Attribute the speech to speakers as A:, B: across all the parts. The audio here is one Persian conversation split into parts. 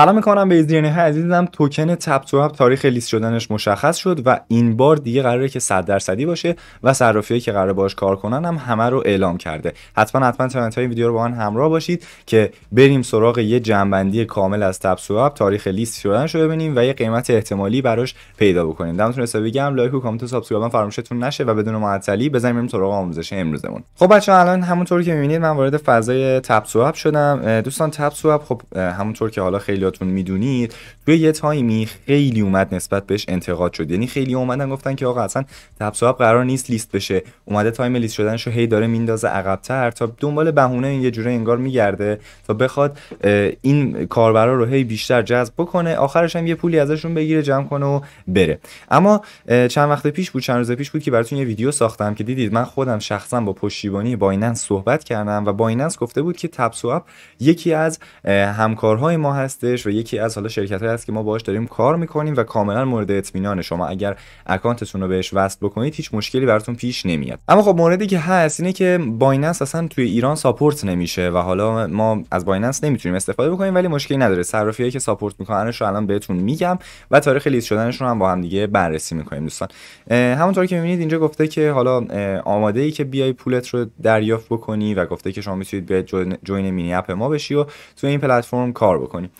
A: سلام میکنم به ایزدیانی های عزیزم توکن تپ تو تاریخ لیست شدنش مشخص شد و این بار دیگه قراره که 100 درصدی باشه و صرافی که قراره باش کار کنن هم همه رو اعلام کرده حتما حتما تا های ویدیو رو با من همراه باشید که بریم سراغ یه جنبندی کامل از تپ تاریخ لیست شدنش رو ببینیم و یه قیمت احتمالی براش پیدا بکنیم دمتون حسابی بگم لایک و کامنت و سابسکرایب فراموشتون نشه و بدون معطلی بزنیم بریم سراغ آموزش امروزمون خب بچه‌ها الان همونطور که می‌بینید من وارد فضای تپ شدم دوستان تپ خب همونطور که حالا خیلی خیلیاتون میدونید توی یه تایمی خیلی اومد نسبت بهش انتقاد شد یعنی خیلی اومدن گفتن که آقا اصلا تبسواب قرار نیست لیست بشه اومده تایم لیست شدنش رو هی داره میندازه تر تا دنبال بهونه یه جوره انگار میگرده تا بخواد این کاربرا رو هی بیشتر جذب بکنه آخرش هم یه پولی ازشون بگیره جمع کنه و بره اما چند وقت پیش بود چند روز پیش بود که براتون یه ویدیو ساختم که دیدید من خودم شخصا با پشتیبانی بایننس صحبت کردم و بایننس گفته بود که تبسواب یکی از همکارهای ما هستش و یکی از حالا شرکت هایی هست که ما باهاش داریم کار میکنیم و کاملا مورد اطمینان شما اگر اکانتتون رو بهش وصل بکنید هیچ مشکلی براتون پیش نمیاد اما خب موردی که هست اینه که بایننس اصلا توی ایران ساپورت نمیشه و حالا ما از بایننس نمیتونیم استفاده بکنیم ولی مشکلی نداره هایی که ساپورت میکننش رو الان بهتون میگم و تاریخ لیست شدنشون هم با هم دیگه بررسی میکنیم دوستان همونطور که میبینید اینجا گفته که حالا آماده ای که بیای پولت رو دریافت بکنی و گفته که شما میتونید به جوین مینی اپ ما بشی و توی این پلتفرم کار بکنی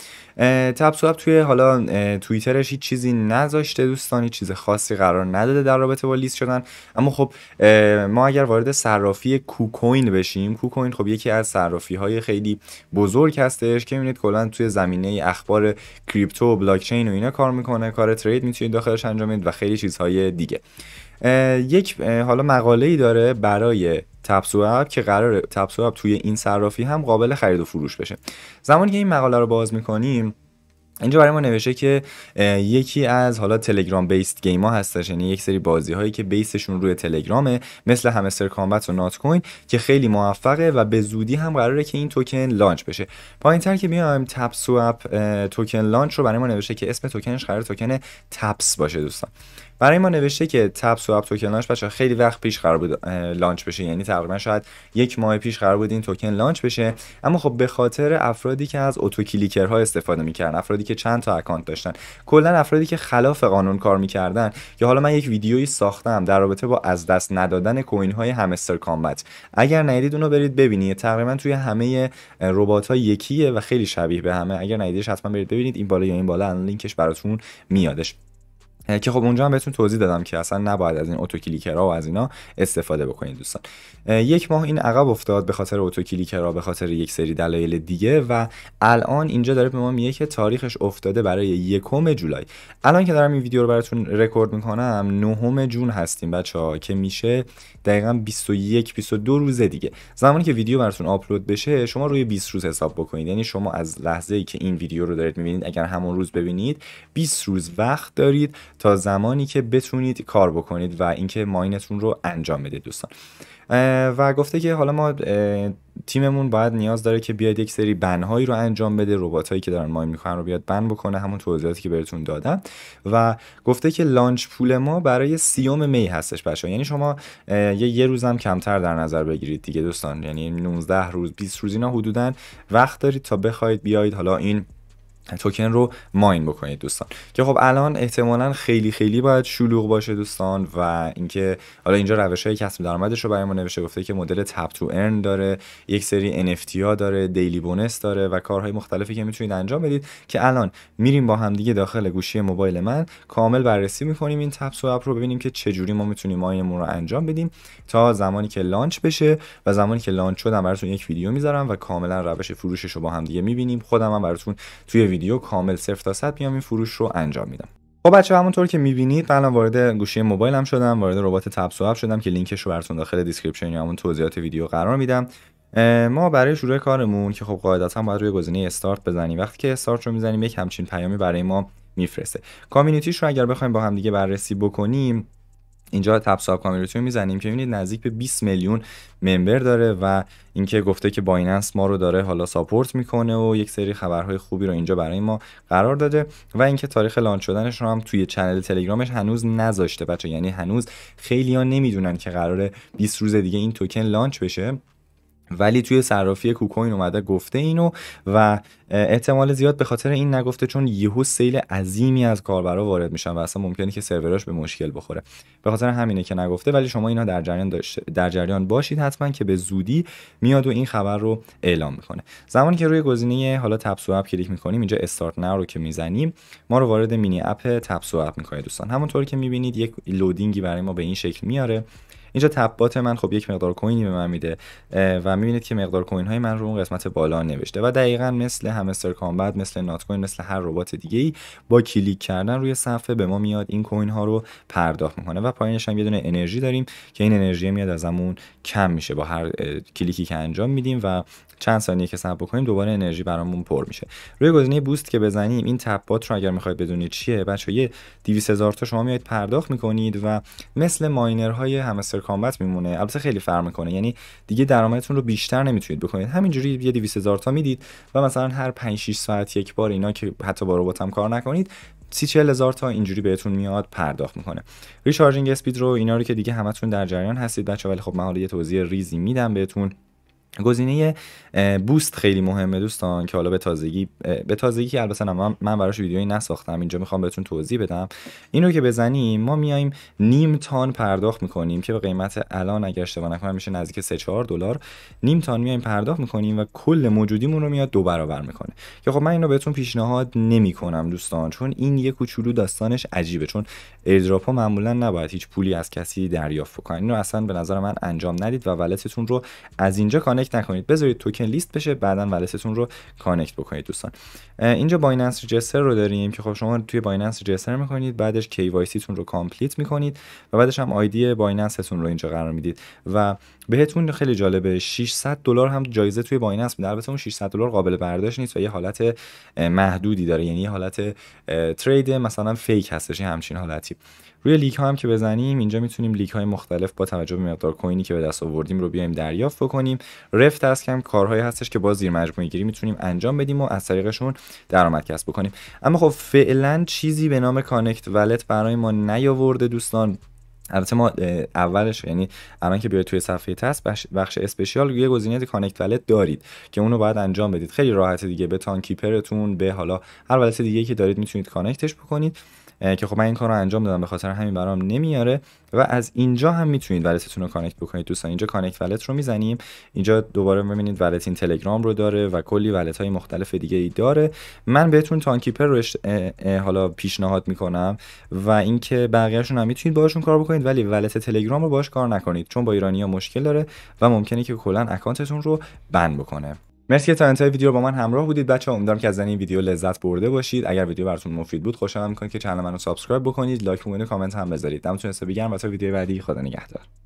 A: سوپ توی حالا توییترش هیچ چیزی نذاشته دوستانی چیز خاصی قرار نداده در رابطه با لیست شدن اما خب ما اگر وارد صرافی کوکوین بشیم کوکوین خب یکی از صرافی های خیلی بزرگ هستش که میبینید کلا توی زمینه اخبار کریپتو و بلاک چین و اینا کار میکنه کار ترید میتونید داخلش انجام بدید و خیلی چیزهای دیگه یک حالا مقاله ای داره برای تپسو که قرار تپسو توی این صرافی هم قابل خرید و فروش بشه زمانی که این مقاله رو باز میکنیم اینجا برای ما نوشته که یکی از حالا تلگرام بیست گیم ها هستش یعنی یک سری بازی هایی که بیسشون روی تلگرامه مثل همستر کامبت و نات کوین که خیلی موفقه و به زودی هم قراره که این توکن لانچ بشه پایین تر که میایم تپ سوپ توکن لانچ رو برای ما نوشته که اسم توکنش قرار توکن تپس باشه دوستان برای ما نوشته که تپ توکن لانچ بچه خیلی وقت پیش قرار بود لانچ بشه یعنی تقریبا شاید یک ماه پیش قرار بود این توکن لانچ بشه اما خب به خاطر افرادی که از اتو کلیکرها استفاده میکردن افرادی که چند تا اکانت داشتن کلا افرادی که خلاف قانون کار میکردن یا حالا من یک ویدیویی ساختم در رابطه با از دست ندادن کوین های همستر کامبت اگر ندیدید اونو برید ببینید تقریبا توی همه ربات ها یکیه و خیلی شبیه به همه اگر ندیدش حتما برید ببینید این بالا یا این بالا الان لینکش براتون میادش که خب اونجا هم بهتون توضیح دادم که اصلا نباید از این اتو کلیکرها و از اینا استفاده بکنید دوستان یک ماه این عقب افتاد به خاطر اتو کلیکرها به خاطر یک سری دلایل دیگه و الان اینجا داره به ما میگه که تاریخش افتاده برای یکم جولای الان که دارم این ویدیو رو براتون رکورد میکنم نهم جون هستیم بچه ها که میشه دقیقا 21 22 روز دیگه زمانی که ویدیو براتون آپلود بشه شما روی 20 روز حساب بکنید یعنی شما از لحظه ای که این ویدیو رو دارید میبینید اگر همون روز ببینید 20 روز وقت دارید تا زمانی که بتونید کار بکنید و اینکه ماینتون رو انجام بدید دوستان و گفته که حالا ما تیممون باید نیاز داره که بیاد یک سری بنهایی رو انجام بده ربات هایی که دارن ماین میکنن رو بیاد بن بکنه همون توضیحاتی که بهتون دادم و گفته که لانچ پول ما برای سیوم می هستش بچه یعنی شما یه, یه روزم کمتر در نظر بگیرید دیگه دوستان یعنی 19 روز 20 روز اینا حدودا وقت دارید تا بخواید بیاید حالا این توکن رو ماین بکنید دوستان که خب الان احتمالا خیلی خیلی باید شلوغ باشه دوستان و اینکه حالا اینجا روش های کسب درآمدش رو برای ما نوشته گفته که مدل تپ تو ارن داره یک سری NFT ها داره دیلی بونس داره و کارهای مختلفی که میتونید انجام بدید که الان میریم با هم دیگه داخل گوشی موبایل من کامل بررسی میکنیم این تپ اپ رو ببینیم که چه جوری ما میتونیم ماینمون رو انجام بدیم تا زمانی که لانچ بشه و زمانی که لانچ شد براتون یک ویدیو میذارم و کاملا روش فروشش رو با هم دیگه میبینیم خودم هم براتون توی ویدیو ویدیو کامل صفر تا صد میام این فروش رو انجام میدم خب بچه همونطور که میبینید من الان وارد گوشی موبایلم شدم وارد ربات تب شدم که لینکش رو براتون داخل دیسکریپشن یا همون توضیحات ویدیو قرار میدم ما برای شروع کارمون که خب قاعدتا باید روی گزینه استارت بزنیم وقتی که استارت رو میزنیم یک همچین پیامی برای ما میفرسته کامیونیتیش رو اگر بخوایم با هم دیگه بررسی بکنیم اینجا تپساب کامیونیتی رو میزنیم که ببینید نزدیک به 20 میلیون ممبر داره و اینکه گفته که بایننس ما رو داره حالا ساپورت میکنه و یک سری خبرهای خوبی رو اینجا برای ما قرار داده و اینکه تاریخ لانچ شدنش رو هم توی چنل تلگرامش هنوز نذاشته بچه یعنی هنوز ها نمیدونن که قراره 20 روز دیگه این توکن لانچ بشه ولی توی صرافی کوکوین اومده گفته اینو و احتمال زیاد به خاطر این نگفته چون یهو سیل عظیمی از کاربرا وارد میشن و اصلا ممکنه که سروراش به مشکل بخوره به خاطر همینه که نگفته ولی شما اینا در جریان در جریان باشید حتما که به زودی میاد و این خبر رو اعلام میکنه زمانی که روی گزینه حالا تپ اپ کلیک میکنیم اینجا استارت نه رو که میزنیم ما رو وارد مینی اپ تپ سوآپ دوستان همونطور که میبینید یک لودینگی برای ما به این شکل میاره اینجا تبات من خب یک مقدار کوینی به من میده و میبینید که مقدار کوین های من رو اون قسمت بالا نوشته و دقیقا مثل همستر بعد مثل نات کوین مثل هر ربات دیگه ای با کلیک کردن روی صفحه به ما میاد این کوین ها رو پرداخت میکنه و پایینش هم یه دونه انرژی داریم که این انرژی میاد ازمون کم میشه با هر کلیکی که انجام میدیم و چند ثانیه که صبر بکنیم دوباره انرژی برامون پر میشه روی گزینه بوست که بزنیم این تپات رو اگر میخواید بدونید چیه بچه یه 200 هزار تا شما میاید پرداخت میکنید و مثل های همستر آفتر کامبت میمونه البته خیلی فرق میکنه یعنی دیگه درآمدتون رو بیشتر نمیتونید بکنید همینجوری یه 200 هزار تا میدید و مثلا هر 5 6 ساعت یک بار اینا که حتی با ربات هم کار نکنید سی چل هزار تا اینجوری بهتون میاد پرداخت میکنه ریچارجینگ اسپید رو اینا رو که دیگه همتون در جریان هستید بچه ولی خب من حالا یه توضیح ریزی میدم بهتون گزینه بوست خیلی مهمه دوستان که حالا به تازگی به تازگی که البته من من براش ویدیویی نساختم اینجا میخوام بهتون توضیح بدم اینو که بزنیم ما میایم نیم تان پرداخت میکنیم که به قیمت الان اگر اشتباه نکنم میشه نزدیک 3 4 دلار نیم تان میایم پرداخت میکنیم و کل موجودیمون رو میاد دو برابر میکنه که خب من اینو بهتون پیشنهاد نمیکنم دوستان چون این یه کوچولو داستانش عجیبه چون ایردراپ ها معمولا نباید هیچ پولی از کسی دریافت بکنن اینو اصلا به نظر من انجام ندید و ولتتون رو از اینجا کانه کانکت نکنید بذارید توکن لیست بشه بعدا ولستون رو کانکت بکنید دوستان اینجا بایننس ریجستر رو داریم که خب شما توی بایننس ریجستر میکنید بعدش سی تون رو کامپلیت میکنید و بعدش هم آیدی بایننستون رو اینجا قرار میدید و بهتون خیلی جالبه 600 دلار هم جایزه توی بایننس میده البته اون 600 دلار قابل برداشت نیست و یه حالت محدودی داره یعنی حالت ترید مثلا فیک هستش همچین حالتی روی لیک ها هم که بزنیم اینجا میتونیم لیک های مختلف با توجه به مقدار کوینی که به دست آوردیم رو بیایم دریافت بکنیم رفت تسک هم کارهایی هستش که با زیر مجموعه گیری میتونیم انجام بدیم و از طریقشون درآمد کسب بکنیم اما خب فعلا چیزی به نام کانکت ولت برای ما نیاورده دوستان البته ما اولش یعنی الان که بیاید توی صفحه تست بخش اسپشیال یه گزینه کانکت ولت دارید که اونو باید انجام بدید خیلی راحت دیگه به تان کیپرتون به حالا هر ولت دیگه که دارید میتونید کانکتش بکنید که خب من این کار رو انجام دادم به خاطر همین برام نمیاره و از اینجا هم میتونید ولتتون رو کانکت بکنید دوستان اینجا کانکت ولت رو میزنیم اینجا دوباره ببینید ولت این تلگرام رو داره و کلی ولت های مختلف دیگه ای داره من بهتون تانکیپر رو حالا پیشنهاد میکنم و اینکه بقیهشون هم میتونید باشون کار بکنید ولی ولت تلگرام رو باش کار نکنید چون با ایرانی مشکل داره و ممکنه که کلا اکانتتون رو بند بکنه مرسی که تا انتهای ویدیو با من همراه بودید بچه امیدوارم که از این ویدیو لذت برده باشید اگر ویدیو براتون مفید بود خوشحال میکنید که کانال منو سابسکرایب بکنید لایک و کامنت هم بذارید دمتون سپیگرم و تا ویدیو بعدی خدا نگهدار